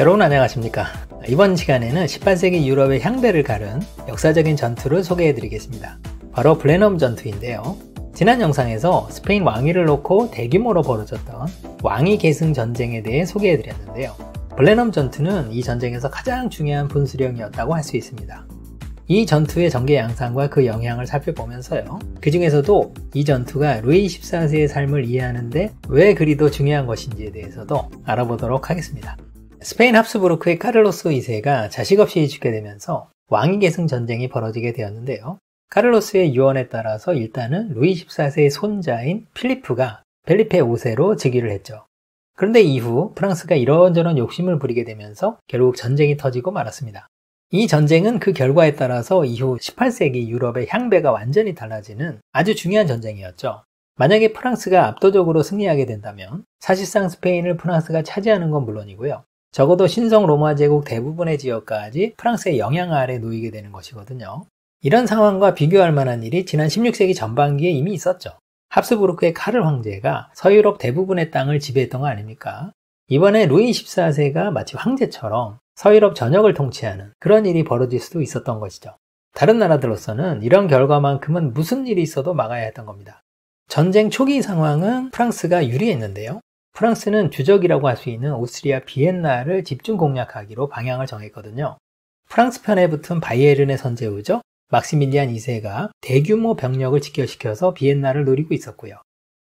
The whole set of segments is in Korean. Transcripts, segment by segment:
여러분 안녕하십니까 이번 시간에는 18세기 유럽의 향배를 가른 역사적인 전투를 소개해 드리겠습니다 바로 블레넘 전투인데요 지난 영상에서 스페인 왕위를 놓고 대규모로 벌어졌던 왕위 계승 전쟁에 대해 소개해 드렸는데요 블레넘 전투는 이 전쟁에서 가장 중요한 분수령이었다고 할 수 있습니다 이 전투의 전개 양상과 그 영향을 살펴보면서요. 그 중에서도 이 전투가 루이 14세의 삶을 이해하는데 왜 그리도 중요한 것인지에 대해서도 알아보도록 하겠습니다. 스페인 합스부르크의 카를로스 2세가 자식 없이 죽게 되면서 왕위 계승 전쟁이 벌어지게 되었는데요. 카를로스의 유언에 따라서 일단은 루이 14세의 손자인 필리프가 벨리페 5세로 즉위를 했죠. 그런데 이후 프랑스가 이런저런 욕심을 부리게 되면서 결국 전쟁이 터지고 말았습니다. 이 전쟁은 그 결과에 따라서 이후 18세기 유럽의 향배가 완전히 달라지는 아주 중요한 전쟁이었죠. 만약에 프랑스가 압도적으로 승리하게 된다면 사실상 스페인을 프랑스가 차지하는 건 물론이고요. 적어도 신성 로마 제국 대부분의 지역까지 프랑스의 영향 아래 놓이게 되는 것이거든요. 이런 상황과 비교할 만한 일이 지난 16세기 전반기에 이미 있었죠. 합스부르크의 카를 황제가 서유럽 대부분의 땅을 지배했던 거 아닙니까? 이번에 루이 14세가 마치 황제처럼 서유럽 전역을 통치하는 그런 일이 벌어질 수도 있었던 것이죠. 다른 나라들로서는 이런 결과만큼은 무슨 일이 있어도 막아야 했던 겁니다. 전쟁 초기 상황은 프랑스가 유리했는데요. 프랑스는 주적이라고 할 수 있는 오스트리아 비엔나를 집중 공략하기로 방향을 정했거든요. 프랑스 편에 붙은 바이에른의 선제우죠. 막시밀리안 2세가 대규모 병력을 직결시켜서 비엔나를 노리고 있었고요.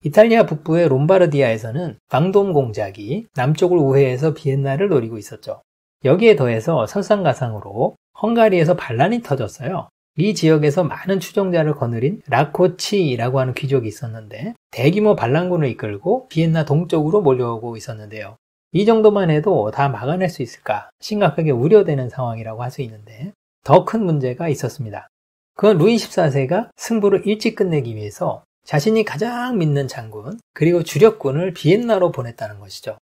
이탈리아 북부의 롬바르디아에서는 방돔 공작이 남쪽을 우회해서 비엔나를 노리고 있었죠. 여기에 더해서 설상가상으로 헝가리에서 반란이 터졌어요. 이 지역에서 많은 추종자를 거느린 라코치라고 하는 귀족이 있었는데 대규모 반란군을 이끌고 비엔나 동쪽으로 몰려오고 있었는데요. 이 정도만 해도 다 막아낼 수 있을까 심각하게 우려되는 상황이라고 할 수 있는데 더 큰 문제가 있었습니다. 그건 루이 14세가 승부를 일찍 끝내기 위해서 자신이 가장 믿는 장군 그리고 주력군을 비엔나로 보냈다는 것이죠.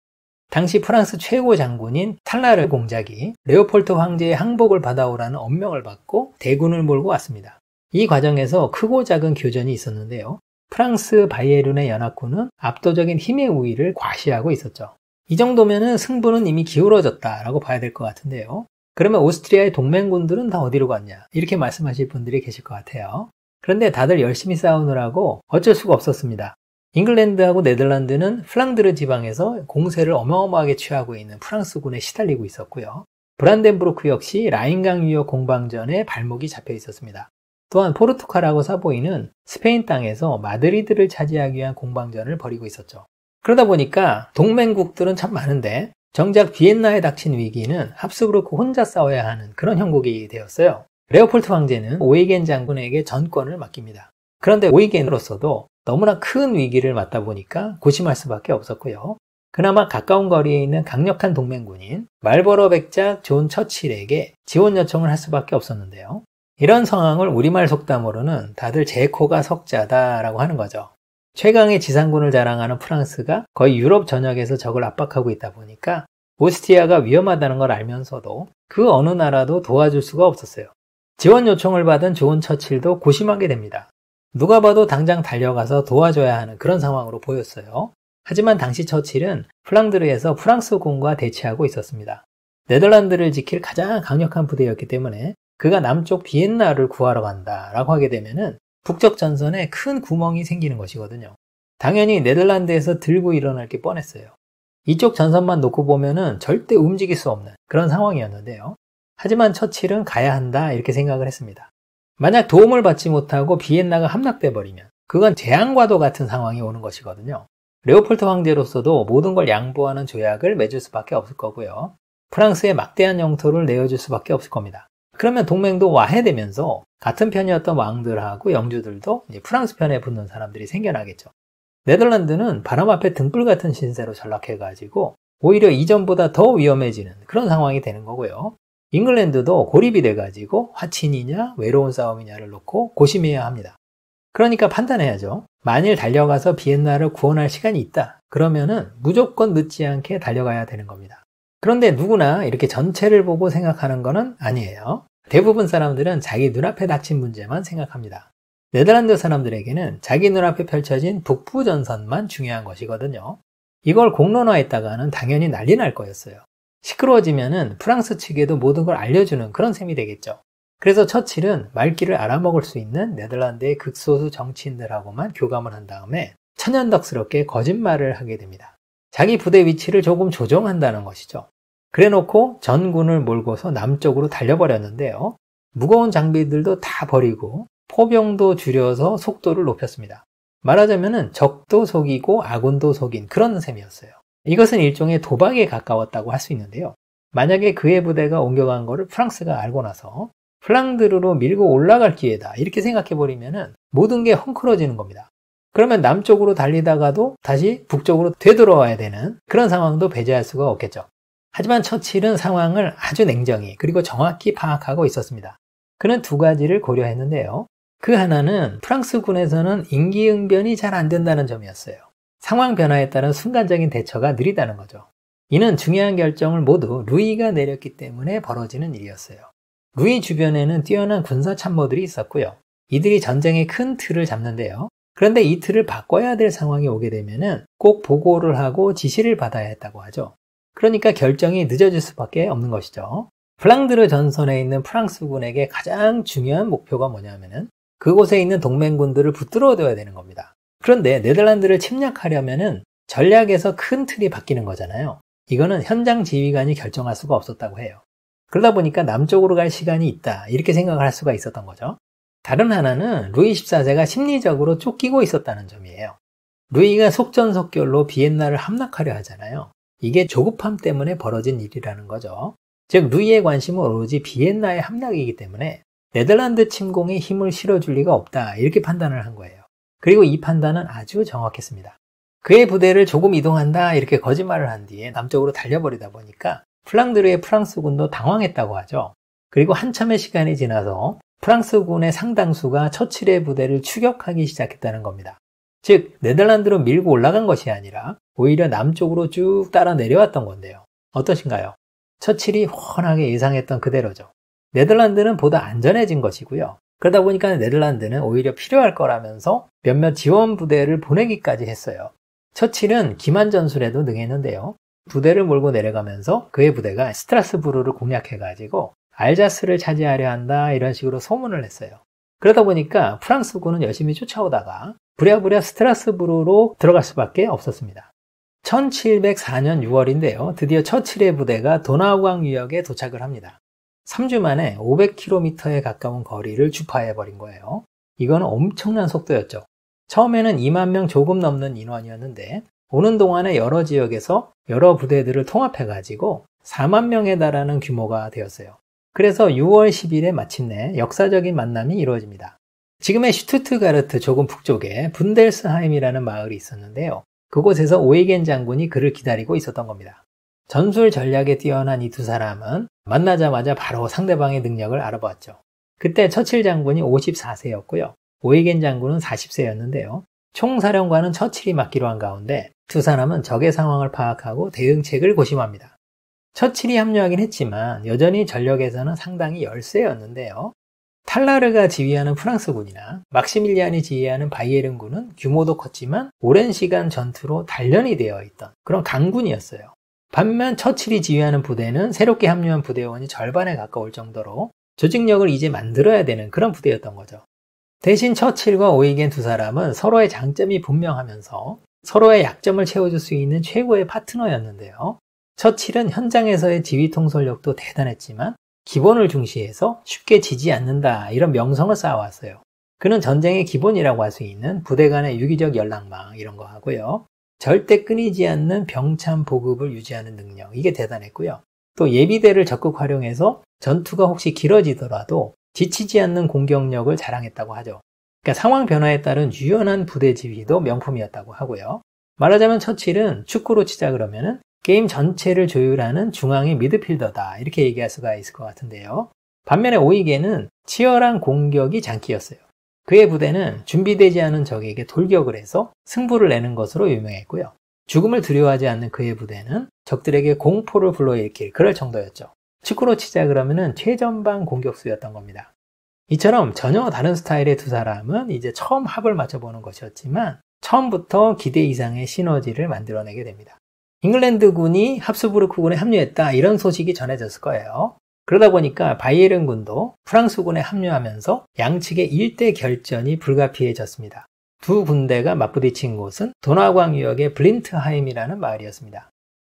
당시 프랑스 최고 장군인 탈라르 공작이 레오폴트 황제의 항복을 받아오라는 엄명을 받고 대군을 몰고 왔습니다. 이 과정에서 크고 작은 교전이 있었는데요. 프랑스 바이에른의 연합군은 압도적인 힘의 우위를 과시하고 있었죠. 이 정도면은 승부는 이미 기울어졌다라고 봐야 될 것 같은데요. 그러면 오스트리아의 동맹군들은 다 어디로 갔냐? 이렇게 말씀하실 분들이 계실 것 같아요. 그런데 다들 열심히 싸우느라고 어쩔 수가 없었습니다. 잉글랜드하고 네덜란드는 플랑드르 지방에서 공세를 어마어마하게 취하고 있는 프랑스군에 시달리고 있었고요. 브란덴부르크 역시 라인강 유역 공방전에 발목이 잡혀 있었습니다. 또한 포르투갈하고 사보이는 스페인 땅에서 마드리드를 차지하기 위한 공방전을 벌이고 있었죠. 그러다 보니까 동맹국들은 참 많은데 정작 비엔나에 닥친 위기는 합스부르크 혼자 싸워야 하는 그런 형국이 되었어요. 레오폴트 황제는 오이겐 장군에게 전권을 맡깁니다. 그런데 오이겐으로서도 너무나 큰 위기를 맞다 보니까 고심할 수밖에 없었고요. 그나마 가까운 거리에 있는 강력한 동맹군인 말버러 백자존 처칠에게 지원 요청을 할 수밖에 없었는데요. 이런 상황을 우리말 속담으로는 다들 제코가 석자다라고 하는 거죠. 최강의 지상군을 자랑하는 프랑스가 거의 유럽 전역에서 적을 압박하고 있다 보니까 오스트리아가 위험하다는 걸 알면서도 그 어느 나라도 도와줄 수가 없었어요. 지원 요청을 받은 존 처칠도 고심하게 됩니다. 누가 봐도 당장 달려가서 도와줘야 하는 그런 상황으로 보였어요. 하지만 당시 처칠은 플랑드르에서 프랑스군과 대치하고 있었습니다. 네덜란드를 지킬 가장 강력한 부대였기 때문에 그가 남쪽 비엔나를 구하러 간다라고 하게 되면은 북쪽 전선에 큰 구멍이 생기는 것이거든요. 당연히 네덜란드에서 들고 일어날 게 뻔했어요. 이쪽 전선만 놓고 보면은 절대 움직일 수 없는 그런 상황이었는데요. 하지만 처칠은 가야 한다 이렇게 생각을 했습니다. 만약 도움을 받지 못하고 비엔나가 함락돼 버리면 그건 재앙과도 같은 상황이 오는 것이거든요. 레오폴트 황제로서도 모든 걸 양보하는 조약을 맺을 수밖에 없을 거고요. 프랑스에 막대한 영토를 내어줄 수밖에 없을 겁니다. 그러면 동맹도 와해되면서 같은 편이었던 왕들하고 영주들도 프랑스 편에 붙는 사람들이 생겨나겠죠. 네덜란드는 바람 앞에 등불 같은 신세로 전락해가지고 오히려 이전보다 더 위험해지는 그런 상황이 되는 거고요. 잉글랜드도 고립이 돼가지고 화친이냐 외로운 싸움이냐를 놓고 고심해야 합니다. 그러니까 판단해야죠. 만일 달려가서 비엔나를 구원할 시간이 있다. 그러면은 무조건 늦지 않게 달려가야 되는 겁니다. 그런데 누구나 이렇게 전체를 보고 생각하는 거는 아니에요. 대부분 사람들은 자기 눈앞에 닥친 문제만 생각합니다. 네덜란드 사람들에게는 자기 눈앞에 펼쳐진 북부 전선만 중요한 것이거든요. 이걸 공론화했다가는 당연히 난리 날 거였어요. 시끄러워지면은 프랑스 측에도 모든 걸 알려주는 그런 셈이 되겠죠. 그래서 처칠은 말귀를 알아먹을 수 있는 네덜란드의 극소수 정치인들하고만 교감을 한 다음에 천연덕스럽게 거짓말을 하게 됩니다. 자기 부대 위치를 조금 조정한다는 것이죠. 그래놓고 전군을 몰고서 남쪽으로 달려버렸는데요. 무거운 장비들도 다 버리고 포병도 줄여서 속도를 높였습니다. 말하자면 적도 속이고 아군도 속인 그런 셈이었어요. 이것은 일종의 도박에 가까웠다고 할 수 있는데요. 만약에 그의 부대가 옮겨간 것을 프랑스가 알고 나서 플랑드르로 밀고 올라갈 기회다 이렇게 생각해버리면 모든 게 헝클어지는 겁니다. 그러면 남쪽으로 달리다가도 다시 북쪽으로 되돌아와야 되는 그런 상황도 배제할 수가 없겠죠. 하지만 처칠은 상황을 아주 냉정히 그리고 정확히 파악하고 있었습니다. 그는 두 가지를 고려했는데요. 그 하나는 프랑스군에서는 인기응변이 잘 안 된다는 점이었어요. 상황 변화에 따른 순간적인 대처가 느리다는 거죠. 이는 중요한 결정을 모두 루이가 내렸기 때문에 벌어지는 일이었어요. 루이 주변에는 뛰어난 군사 참모들이 있었고요. 이들이 전쟁의 큰 틀을 잡는데요. 그런데 이 틀을 바꿔야 될 상황이 오게 되면은 꼭 보고를 하고 지시를 받아야 했다고 하죠. 그러니까 결정이 늦어질 수밖에 없는 것이죠. 플랑드르 전선에 있는 프랑스군에게 가장 중요한 목표가 뭐냐면은 그곳에 있는 동맹군들을 붙들어 둬야 되는 겁니다. 그런데 네덜란드를 침략하려면은 전략에서 큰 틀이 바뀌는 거잖아요. 이거는 현장 지휘관이 결정할 수가 없었다고 해요. 그러다 보니까 남쪽으로 갈 시간이 있다. 이렇게 생각을 할 수가 있었던 거죠. 다른 하나는 루이 14세가 심리적으로 쫓기고 있었다는 점이에요. 루이가 속전속결로 비엔나를 함락하려 하잖아요. 이게 조급함 때문에 벌어진 일이라는 거죠. 즉, 루이의 관심은 오로지 비엔나의 함락이기 때문에 네덜란드 침공에 힘을 실어줄 리가 없다. 이렇게 판단을 한 거예요. 그리고 이 판단은 아주 정확했습니다. 그의 부대를 조금 이동한다 이렇게 거짓말을 한 뒤에 남쪽으로 달려버리다 보니까 플랑드르의 프랑스군도 당황했다고 하죠. 그리고 한참의 시간이 지나서 프랑스군의 상당수가 처칠의 부대를 추격하기 시작했다는 겁니다. 즉, 네덜란드로 밀고 올라간 것이 아니라 오히려 남쪽으로 쭉 따라 내려왔던 건데요. 어떠신가요? 처칠이 훤하게 예상했던 그대로죠. 네덜란드는 보다 안전해진 것이고요. 그러다 보니까 네덜란드는 오히려 필요할 거라면서 몇몇 지원 부대를 보내기까지 했어요. 처칠은 기만 전술에도 능했는데요. 부대를 몰고 내려가면서 그의 부대가 스트라스부르를 공략해가지고 알자스를 차지하려 한다 이런 식으로 소문을 냈어요. 그러다 보니까 프랑스군은 열심히 쫓아오다가 부랴부랴 스트라스부르로 들어갈 수밖에 없었습니다. 1704년 6월인데요. 드디어 처칠의 부대가 도나우강 유역에 도착을 합니다. 3주 만에 500km에 가까운 거리를 주파해버린 거예요. 이건 엄청난 속도였죠. 처음에는 2만 명 조금 넘는 인원이었는데 오는 동안에 여러 지역에서 여러 부대들을 통합해가지고 4만 명에 달하는 규모가 되었어요. 그래서 6월 10일에 마침내 역사적인 만남이 이루어집니다. 지금의 슈투트가르트 조금 북쪽에 분델스하임이라는 마을이 있었는데요. 그곳에서 오이겐 장군이 그를 기다리고 있었던 겁니다. 전술 전략에 뛰어난 이 두 사람은 만나자마자 바로 상대방의 능력을 알아보았죠. 그때 처칠 장군이 54세였고요. 오이겐 장군은 40세였는데요. 총사령관은 처칠이 맡기로 한 가운데 두 사람은 적의 상황을 파악하고 대응책을 고심합니다. 처칠이 합류하긴 했지만 여전히 전력에서는 상당히 열세였는데요. 탈라르가 지휘하는 프랑스군이나 막시밀리안이 지휘하는 바이에른군은 규모도 컸지만 오랜 시간 전투로 단련이 되어 있던 그런 강군이었어요. 반면 처칠이 지휘하는 부대는 새롭게 합류한 부대원이 절반에 가까울 정도로 조직력을 이제 만들어야 되는 그런 부대였던 거죠. 대신 처칠과 오이겐 두 사람은 서로의 장점이 분명하면서 서로의 약점을 채워줄 수 있는 최고의 파트너였는데요. 처칠은 현장에서의 지휘 통솔력도 대단했지만 기본을 중시해서 쉽게 지지 않는다 이런 명성을 쌓아왔어요. 그는 전쟁의 기본이라고 할 수 있는 부대 간의 유기적 연락망 이런 거 하고요. 절대 끊이지 않는 병참 보급을 유지하는 능력. 이게 대단했고요. 또 예비대를 적극 활용해서 전투가 혹시 길어지더라도 지치지 않는 공격력을 자랑했다고 하죠. 그러니까 상황 변화에 따른 유연한 부대 지휘도 명품이었다고 하고요. 말하자면 처칠은 축구로 치자 그러면은 게임 전체를 조율하는 중앙의 미드필더다. 이렇게 얘기할 수가 있을 것 같은데요. 반면에 오이게는 치열한 공격이 장기였어요. 그의 부대는 준비되지 않은 적에게 돌격을 해서 승부를 내는 것으로 유명했고요. 죽음을 두려워하지 않는 그의 부대는 적들에게 공포를 불러일으킬 그럴 정도였죠. 축구로 치자 그러면 최전방 공격수였던 겁니다. 이처럼 전혀 다른 스타일의 두 사람은 이제 처음 합을 맞춰보는 것이었지만 처음부터 기대 이상의 시너지를 만들어내게 됩니다. 잉글랜드군이 합수부르크군에 합류했다 이런 소식이 전해졌을 거예요. 그러다 보니까 바이에른군도 프랑스군에 합류하면서 양측의 일대 결전이 불가피해졌습니다. 두 군대가 맞부딪힌 곳은 도나광 유역의 블린트하임이라는 마을이었습니다.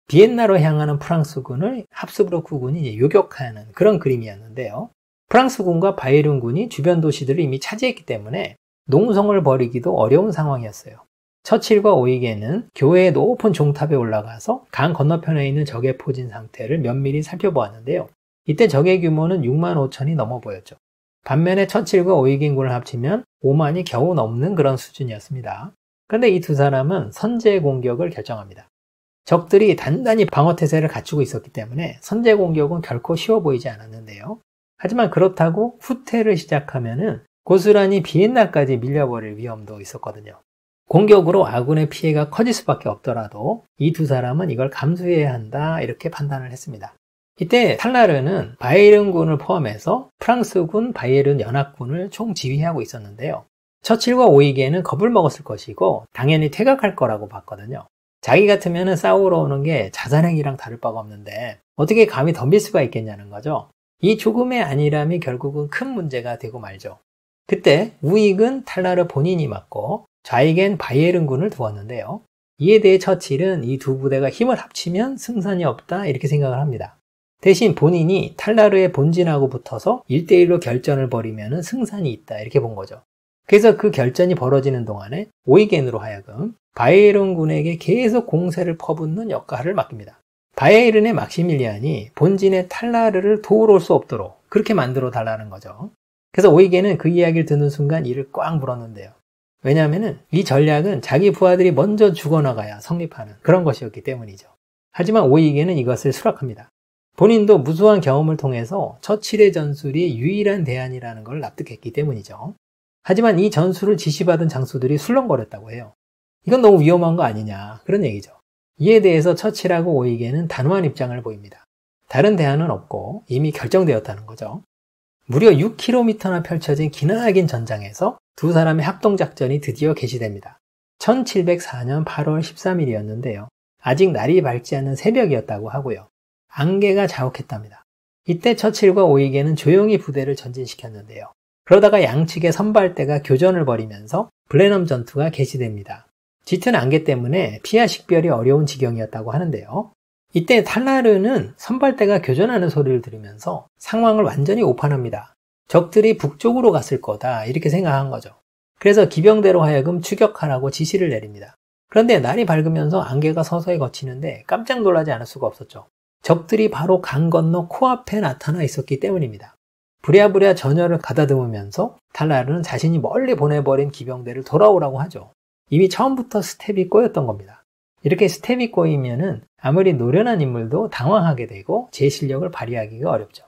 비엔나로 향하는 프랑스군을 합스부르크군이 요격하는 그런 그림이었는데요. 프랑스군과 바이에른군이 주변 도시들을 이미 차지했기 때문에 농성을 벌이기도 어려운 상황이었어요. 처칠과 오이게는 교회의 높은 종탑에 올라가서 강 건너편에 있는 적의 포진 상태를 면밀히 살펴보았는데요. 이때 적의 규모는 6만 5천이 넘어 보였죠. 반면에 처칠과 오이긴군을 합치면 5만이 겨우 넘는 그런 수준이었습니다. 그런데 이 두 사람은 선제 공격을 결정합니다. 적들이 단단히 방어태세를 갖추고 있었기 때문에 선제 공격은 결코 쉬워 보이지 않았는데요. 하지만 그렇다고 후퇴를 시작하면은 고스란히 비엔나까지 밀려버릴 위험도 있었거든요. 공격으로 아군의 피해가 커질 수밖에 없더라도 이 두 사람은 이걸 감수해야 한다 이렇게 판단을 했습니다. 이때 탈라르는 바이에른군을 포함해서 프랑스군 바이에른 연합군을 총지휘하고 있었는데요. 처칠과 오이기에는 겁을 먹었을 것이고 당연히 퇴각할 거라고 봤거든요. 자기 같으면 싸우러 오는 게 자살행위랑 다를 바가 없는데 어떻게 감히 덤빌 수가 있겠냐는 거죠. 이 조금의 안일함이 결국은 큰 문제가 되고 말죠. 그때 우익은 탈라르 본인이 맡고 좌익엔 바이에른군을 두었는데요. 이에 대해 처칠은 이 두 부대가 힘을 합치면 승산이 없다 이렇게 생각을 합니다. 대신 본인이 탈라르의 본진하고 붙어서 1대1로 결전을 벌이면 승산이 있다 이렇게 본 거죠. 그래서 그 결전이 벌어지는 동안에 오이겐으로 하여금 바이에른 군에게 계속 공세를 퍼붓는 역할을 맡깁니다. 바이에른의 막시밀리안이 본진의 탈라르를 도울 수 없도록 그렇게 만들어 달라는 거죠. 그래서 오이겐은 그 이야기를 듣는 순간 이를 꽉 물었는데요. 왜냐하면 이 전략은 자기 부하들이 먼저 죽어나가야 성립하는 그런 것이었기 때문이죠. 하지만 오이겐은 이것을 수락합니다. 본인도 무수한 경험을 통해서 처칠의 전술이 유일한 대안이라는 걸 납득했기 때문이죠. 하지만 이 전술을 지시받은 장수들이 술렁거렸다고 해요. 이건 너무 위험한 거 아니냐 그런 얘기죠. 이에 대해서 처칠하고 오이게는 단호한 입장을 보입니다. 다른 대안은 없고 이미 결정되었다는 거죠. 무려 6km나 펼쳐진 기나긴 전장에서 두 사람의 합동작전이 드디어 개시됩니다. 1704년 8월 13일이었는데요. 아직 날이 밝지 않은 새벽이었다고 하고요. 안개가 자욱했답니다. 이때 처칠과 오이계는 조용히 부대를 전진시켰는데요. 그러다가 양측의 선발대가 교전을 벌이면서 블레넘 전투가 개시됩니다. 짙은 안개 때문에 피아 식별이 어려운 지경이었다고 하는데요. 이때 탈라르는 선발대가 교전하는 소리를 들으면서 상황을 완전히 오판합니다. 적들이 북쪽으로 갔을 거다 이렇게 생각한 거죠. 그래서 기병대로 하여금 추격하라고 지시를 내립니다. 그런데 날이 밝으면서 안개가 서서히 걷히는데 깜짝 놀라지 않을 수가 없었죠. 적들이 바로 강 건너 코앞에 나타나 있었기 때문입니다. 부랴부랴 전열을 가다듬으면서 탈라르는 자신이 멀리 보내버린 기병대를 돌아오라고 하죠. 이미 처음부터 스텝이 꼬였던 겁니다. 이렇게 스텝이 꼬이면은 아무리 노련한 인물도 당황하게 되고 제 실력을 발휘하기가 어렵죠.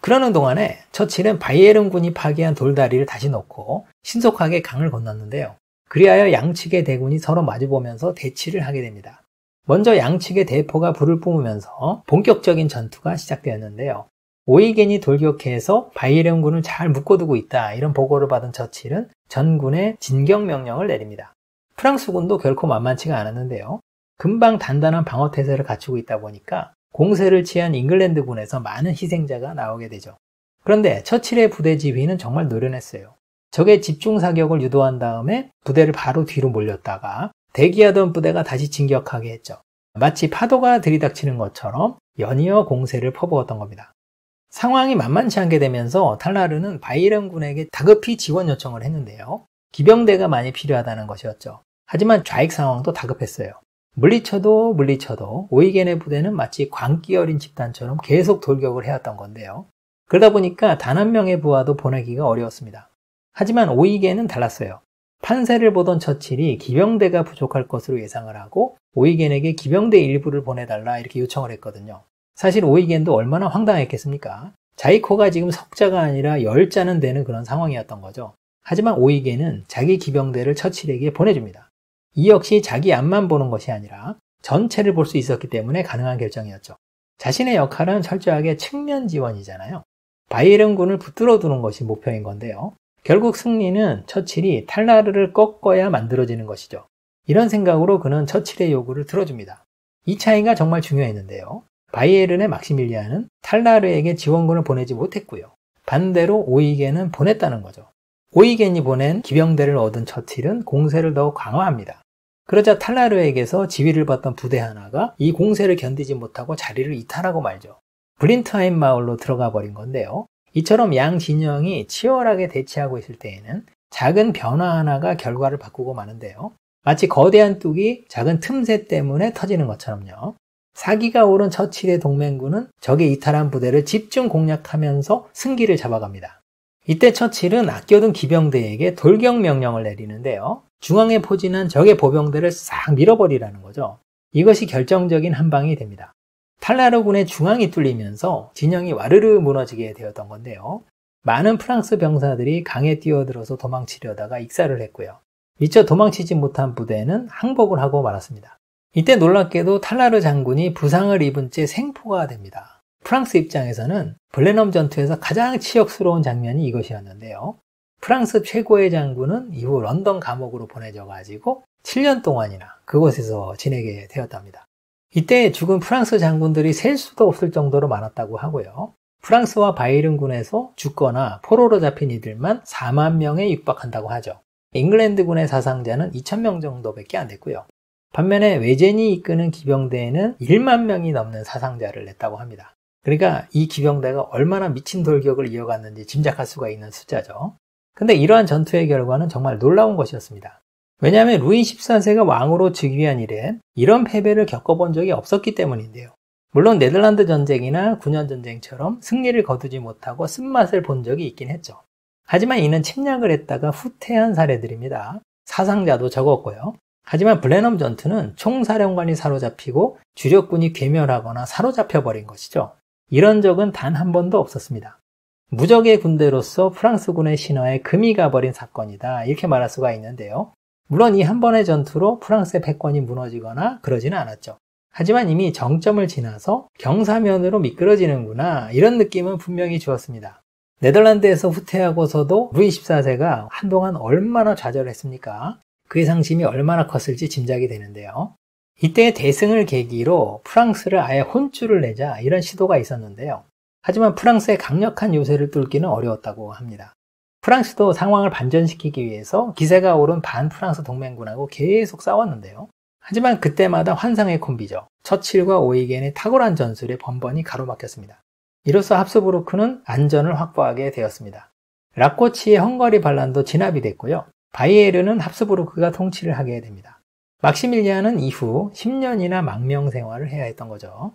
그러는 동안에 처칠은 바이에른 군이 파괴한 돌다리를 다시 놓고 신속하게 강을 건넜는데요. 그리하여 양측의 대군이 서로 마주보면서 대치를 하게 됩니다. 먼저 양측의 대포가 불을 뿜으면서 본격적인 전투가 시작되었는데요. 오이겐이 돌격해서 바이레온군을 잘 묶어두고 있다 이런 보고를 받은 처칠은 전군에 진격 명령을 내립니다. 프랑스군도 결코 만만치가 않았는데요. 금방 단단한 방어 태세를 갖추고 있다 보니까 공세를 취한 잉글랜드군에서 많은 희생자가 나오게 되죠. 그런데 처칠의 부대 지휘는 정말 노련했어요. 적의 집중 사격을 유도한 다음에 부대를 바로 뒤로 몰렸다가 대기하던 부대가 다시 진격하게 했죠. 마치 파도가 들이닥치는 것처럼 연이어 공세를 퍼부었던 겁니다. 상황이 만만치 않게 되면서 탈라르는 바이런 군에게 다급히 지원 요청을 했는데요. 기병대가 많이 필요하다는 것이었죠. 하지만 좌익 상황도 다급했어요. 물리쳐도 물리쳐도 오이겐의 부대는 마치 광기 어린 집단처럼 계속 돌격을 해왔던 건데요. 그러다 보니까 단 한 명의 부하도 보내기가 어려웠습니다. 하지만 오이겐은 달랐어요. 판세를 보던 처칠이 기병대가 부족할 것으로 예상을 하고 오이겐에게 기병대 일부를 보내달라 이렇게 요청을 했거든요. 사실 오이겐도 얼마나 황당했겠습니까? 자이코가 지금 석자가 아니라 열자는 되는 그런 상황이었던 거죠. 하지만 오이겐은 자기 기병대를 처칠에게 보내줍니다. 이 역시 자기 앞만 보는 것이 아니라 전체를 볼 수 있었기 때문에 가능한 결정이었죠. 자신의 역할은 철저하게 측면 지원이잖아요. 바이에른군을 붙들어 두는 것이 목표인 건데요. 결국 승리는 처칠이 탈라르를 꺾어야 만들어지는 것이죠. 이런 생각으로 그는 처칠의 요구를 들어줍니다. 이 차이가 정말 중요했는데요. 바이에른의 막시밀리아는 탈라르에게 지원군을 보내지 못했고요. 반대로 오이겐은 보냈다는 거죠. 오이겐이 보낸 기병대를 얻은 처칠은 공세를 더 강화합니다. 그러자 탈라르에게서 지휘를 받던 부대 하나가 이 공세를 견디지 못하고 자리를 이탈하고 말죠. 블린트하임 마을로 들어가 버린 건데요. 이처럼 양 진영이 치열하게 대치하고 있을 때에는 작은 변화 하나가 결과를 바꾸고 마는데요. 마치 거대한 뚝이 작은 틈새 때문에 터지는 것처럼요. 사기가 오른 처칠의 동맹군은 적의 이탈한 부대를 집중 공략하면서 승기를 잡아갑니다. 이때 처칠은 아껴둔 기병대에게 돌격 명령을 내리는데요. 중앙에 포진한 적의 보병대를 싹 밀어버리라는 거죠. 이것이 결정적인 한 방이 됩니다. 탈라르군의 중앙이 뚫리면서 진영이 와르르 무너지게 되었던 건데요. 많은 프랑스 병사들이 강에 뛰어들어서 도망치려다가 익사를 했고요. 미처 도망치지 못한 부대는 항복을 하고 말았습니다. 이때 놀랍게도 탈라르 장군이 부상을 입은 채 생포가 됩니다. 프랑스 입장에서는 블레넘 전투에서 가장 치욕스러운 장면이 이것이었는데요. 프랑스 최고의 장군은 이후 런던 감옥으로 보내져 가지고 7년 동안이나 그곳에서 지내게 되었답니다. 이때 죽은 프랑스 장군들이 셀수도 없을 정도로 많았다고 하고요. 프랑스와 바이른군에서 죽거나 포로로 잡힌 이들만 4만 명에 육박한다고 하죠. 잉글랜드군의 사상자는 2천명 정도밖에 안 됐고요. 반면에 외제니 이끄는 기병대에는 1만 명이 넘는 사상자를 냈다고 합니다. 그러니까 이 기병대가 얼마나 미친 돌격을 이어갔는지 짐작할 수가 있는 숫자죠. 근데 이러한 전투의 결과는 정말 놀라운 것이었습니다. 왜냐하면 루이 13세가 왕으로 즉위한 이래 이런 패배를 겪어본 적이 없었기 때문인데요. 물론 네덜란드 전쟁이나 9년 전쟁처럼 승리를 거두지 못하고 쓴맛을 본 적이 있긴 했죠. 하지만 이는 침략을 했다가 후퇴한 사례들입니다. 사상자도 적었고요. 하지만 블레넘 전투는 총사령관이 사로잡히고 주력군이 괴멸하거나 사로잡혀 버린 것이죠. 이런 적은 단 한 번도 없었습니다. 무적의 군대로서 프랑스군의 신화에 금이 가버린 사건이다. 이렇게 말할 수가 있는데요. 물론 이 한 번의 전투로 프랑스의 패권이 무너지거나 그러지는 않았죠. 하지만 이미 정점을 지나서 경사면으로 미끄러지는구나 이런 느낌은 분명히 주었습니다. 네덜란드에서 후퇴하고서도 루이 14세가 한동안 얼마나 좌절했습니까? 그의 상심이 얼마나 컸을지 짐작이 되는데요. 이때 대승을 계기로 프랑스를 아예 혼쭐을 내자 이런 시도가 있었는데요. 하지만 프랑스의 강력한 요새를 뚫기는 어려웠다고 합니다. 프랑스도 상황을 반전시키기 위해서 기세가 오른 반프랑스 동맹군하고 계속 싸웠는데요. 하지만 그때마다 환상의 콤비죠. 처칠과 오이겐의 탁월한 전술에 번번이 가로막혔습니다. 이로써 합스부르크는 안전을 확보하게 되었습니다. 라코치의 헝가리 반란도 진압이 됐고요. 바이에르는 합스부르크가 통치를 하게 됩니다. 막시밀리아는 이후 10년이나 망명 생활을 해야 했던 거죠.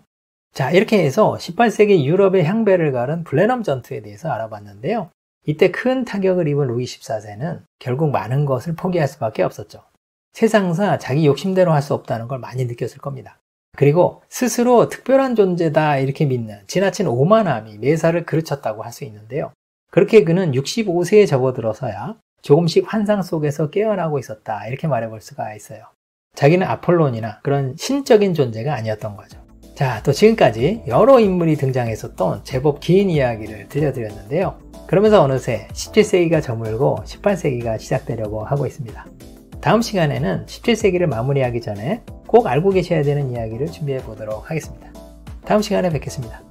자, 이렇게 해서 18세기 유럽의 향배를 가른 블레넘 전투에 대해서 알아봤는데요. 이때 큰 타격을 입은 루이 14세는 결국 많은 것을 포기할 수밖에 없었죠. 세상사 자기 욕심대로 할 수 없다는 걸 많이 느꼈을 겁니다. 그리고 스스로 특별한 존재다 이렇게 믿는 지나친 오만함이 매사를 그르쳤다고 할 수 있는데요. 그렇게 그는 65세에 접어들어서야 조금씩 환상 속에서 깨어나고 있었다 이렇게 말해볼 수가 있어요. 자기는 아폴론이나 그런 신적인 존재가 아니었던 거죠. 자, 또 지금까지 여러 인물이 등장했었던 제법 긴 이야기를 들려드렸는데요. 그러면서 어느새 17세기가 저물고 18세기가 시작되려고 하고 있습니다. 다음 시간에는 17세기를 마무리하기 전에 꼭 알고 계셔야 되는 이야기를 준비해 보도록 하겠습니다. 다음 시간에 뵙겠습니다.